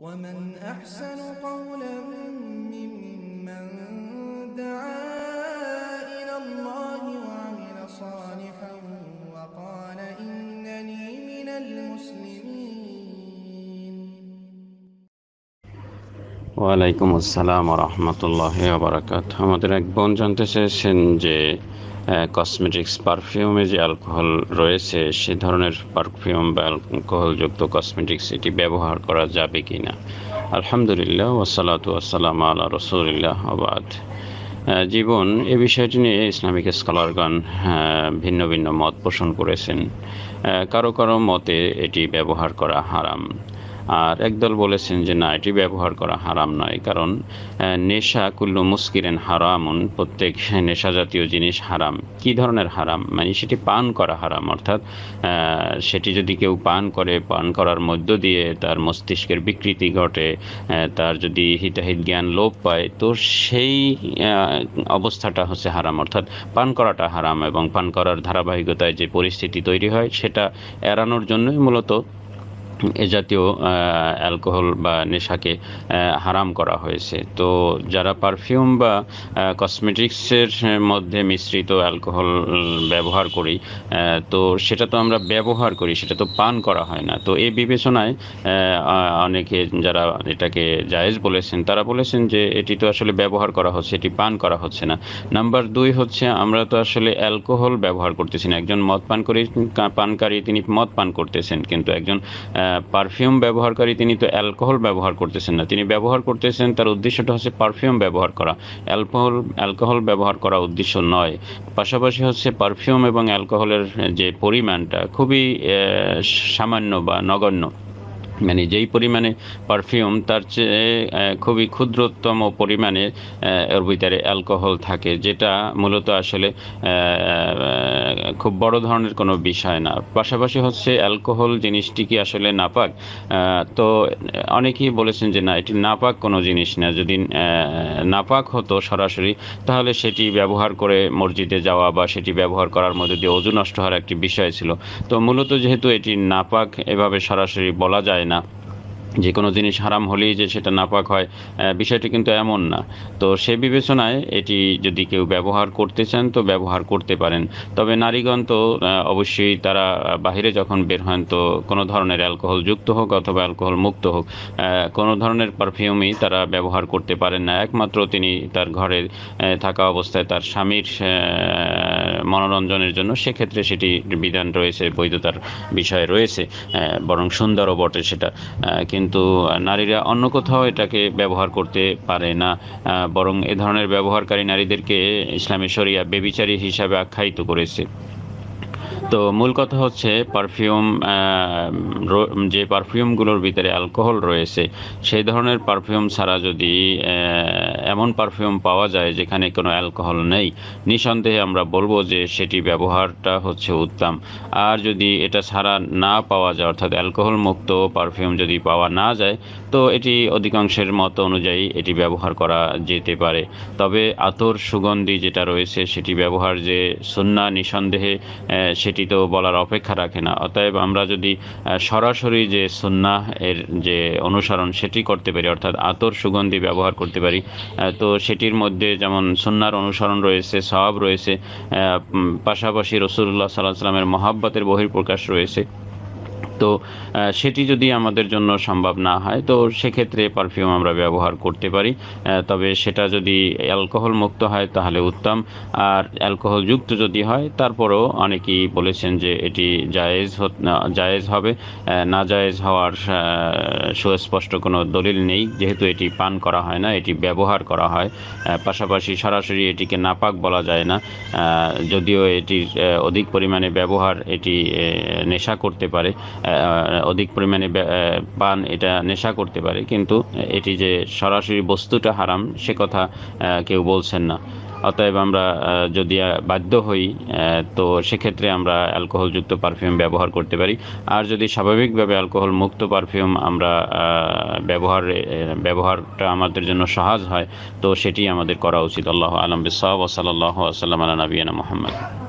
ومن أحسن قولا ممن دعا ওয়ালাইকুম আসসালাম রহমতুল্লাহ বারাকাত আমাদের এক বোন জানতে চেয়েছেন যে কসমেটিক্স পারফিউমে যে অ্যালকোহল রয়েছে সে ধরনের পারফিউম বা অ্যালকোহলযুক্ত কসমেটিক্স এটি ব্যবহার করা যাবে কি না আলহামদুলিল্লাহ ওসালাত ওয়াসালাম আল্লাহ রসুলিল্লাহ আবাদ জীবন এ বিষয়টি নিয়ে ইসলামিক স্কলারগণ ভিন্ন ভিন্ন মত পোষণ করেছেন কারো কারো মতে এটি ব্যবহার করা হারাম আর একদল বলেছেন যে না এটি ব্যবহার করা হারাম নয় কারণ নেশা কুল্লু মুস্কিরেন হারামুন প্রত্যেক নেশা জাতীয় জিনিস হারাম কি ধরনের হারাম মানে সেটি পান করা হারাম অর্থাৎ সেটি যদি কেউ পান করে পান করার মধ্য দিয়ে তার মস্তিষ্কের বিকৃতি ঘটে তার যদি হিতাহিত জ্ঞান লোপ পায় তো সেই অবস্থাটা হচ্ছে হারাম অর্থাৎ পান করাটা হারাম এবং পান করার ধারাবাহিকতায় যে পরিস্থিতি তৈরি হয় সেটা এড়ানোর জন্যই মূলত এ জাতীয় অ্যালকোহল বা নেশাকে হারাম করা হয়েছে তো যারা পারফিউম বা কসমেটিক্সের মধ্যে মিশ্রিত অ্যালকোহল ব্যবহার করি তো সেটা তো আমরা ব্যবহার করি সেটা তো পান করা হয় না তো এই বিবেচনায় অনেকে যারা এটাকে জায়েজ বলেছেন তারা বলেছেন যে এটি তো আসলে ব্যবহার করা হচ্ছে এটি পান করা হচ্ছে না নাম্বার দুই হচ্ছে আমরা তো আসলে অ্যালকোহল ব্যবহার করতেছি না একজন মদ পান করে পানকারী তিনি মদ পান করতেছেন কিন্তু একজন পারফিউম ব্যবহারকারী তিনি তো অ্যালকোহল ব্যবহার করতেছেন না তিনি ব্যবহার করতেছেন তার উদ্দেশ্যটা হচ্ছে পারফিউম ব্যবহার করা অ্যালকোহল অ্যালকোহল ব্যবহার করা উদ্দেশ্য নয় পাশাপাশি হচ্ছে পারফিউম এবং অ্যালকোহলের যে পরিমাণটা খুবই সামান্য বা নগণ্য মানে যেই পরিমাণে পারফিউম তার চেয়ে খুবই ক্ষুদ্রতম পরিমাণে এর ভিতরে অ্যালকোহল থাকে যেটা মূলত আসলে খুব বড় ধরনের কোনো বিষয় না পাশাপাশি হচ্ছে অ্যালকোহল জিনিসটি কি আসলে নাপাক তো অনেকেই বলেছেন যে না এটি নাপাক কোনো জিনিস না যদি নাপাক হতো সরাসরি তাহলে সেটি ব্যবহার করে মসজিদে যাওয়া বা সেটি ব্যবহার করার মধ্যে দিয়ে ওজু নষ্ট হওয়ার একটি বিষয় ছিল তো মূলত যেহেতু এটি নাপাক এভাবে সরাসরি বলা যায় now. যে কোনো জিনিস হারাম হলেই যে সেটা নাপাক হয় বিষয়টি কিন্তু এমন না তো সে বিবেচনায় এটি যদি কেউ ব্যবহার করতে চান তো ব্যবহার করতে পারেন তবে নারীগণ তো অবশ্যই তারা বাহিরে যখন বের হন তো কোনো ধরনের অ্যালকোহল যুক্ত হোক অথবা অ্যালকোহল মুক্ত হোক কোনো ধরনের পারফিউমই তারা ব্যবহার করতে পারেন না একমাত্র তিনি তার ঘরে থাকা অবস্থায় তার স্বামীর মনোরঞ্জনের জন্য সেক্ষেত্রে সেটি বিধান রয়েছে বৈধতার বিষয় রয়েছে বরং সুন্দরও বটে সেটা কিন্তু কিন্তু নারীরা অন্য কোথাও এটাকে ব্যবহার করতে পারে না বরং এ ধরনের ব্যবহারকারী নারীদেরকে ইসলামী শরিয়া বেবিচারী হিসাবে আখ্যায়িত করেছে তো মূল কথা হচ্ছে পারফিউম যে পারফিউমগুলোর ভিতরে অ্যালকোহল রয়েছে সেই ধরনের পারফিউম ছাড়া যদি এমন পারফিউম পাওয়া যায় যেখানে কোনো অ্যালকোহল নেই নিঃসন্দেহে আমরা বলবো যে সেটি ব্যবহারটা হচ্ছে উত্তম আর যদি এটা ছাড়া না পাওয়া যায় অর্থাৎ অ্যালকোহল মুক্ত পারফিউম যদি পাওয়া না যায় তো এটি অধিকাংশের মত অনুযায়ী এটি ব্যবহার করা যেতে পারে তবে আতর সুগন্ধি যেটা রয়েছে সেটি ব্যবহার যে সন্না নিঃসন্দেহে সেটি সেটি তো বলার অপেক্ষা রাখে না অতএব আমরা যদি সরাসরি যে সন্না এর যে অনুসরণ সেটি করতে পারি অর্থাৎ আতর সুগন্ধি ব্যবহার করতে পারি তো সেটির মধ্যে যেমন সুন্নার অনুসরণ রয়েছে সওয়াব রয়েছে পাশাপাশি রসুল্লাহ সাল্লাহ সাল্লামের মহাব্বতের বহির্প্রকাশ রয়েছে তো সেটি যদি আমাদের জন্য সম্ভব না হয় তো সেক্ষেত্রে পারফিউম আমরা ব্যবহার করতে পারি তবে সেটা যদি অ্যালকোহল মুক্ত হয় তাহলে উত্তম আর অ্যালকোহল যুক্ত যদি হয় তারপরও অনেকেই বলেছেন যে এটি জায়েজ জায়েজ হবে না জায়েজ হওয়ার সুস্পষ্ট কোনো দলিল নেই যেহেতু এটি পান করা হয় না এটি ব্যবহার করা হয় পাশাপাশি সরাসরি এটিকে নাপাক বলা যায় না যদিও এটির অধিক পরিমাণে ব্যবহার এটি নেশা করতে পারে অধিক পরিমাণে পান এটা নেশা করতে পারে কিন্তু এটি যে সরাসরি বস্তুটা হারাম সে কথা কেউ বলছেন না অতএব আমরা যদি বাধ্য হই তো সেক্ষেত্রে আমরা অ্যালকোহলযুক্ত পারফিউম ব্যবহার করতে পারি আর যদি স্বাভাবিকভাবে অ্যালকোহল মুক্ত পারফিউম আমরা ব্যবহার ব্যবহারটা আমাদের জন্য সহজ হয় তো সেটি আমাদের করা উচিত আল্লাহ আলম বিসাহ ওসাল্লাহ আসাল্লাম আলা নবীনা মোহাম্মদ